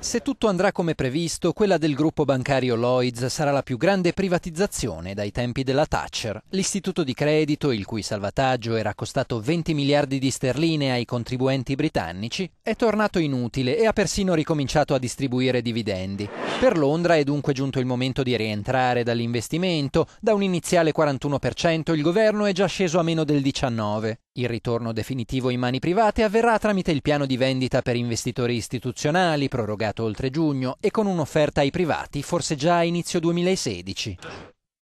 Se tutto andrà come previsto, quella del gruppo bancario Lloyds sarà la più grande privatizzazione dai tempi della Thatcher. L'istituto di credito, il cui salvataggio era costato 20 miliardi di sterline ai contribuenti britannici, è tornato inutile e ha persino ricominciato a distribuire dividendi. Per Londra è dunque giunto il momento di rientrare dall'investimento, da un iniziale 41% il governo è già sceso a meno del 19%. Il ritorno definitivo in mani private avverrà tramite il piano di vendita per investitori istituzionali prorogato oltre giugno e con un'offerta ai privati forse già a inizio 2016.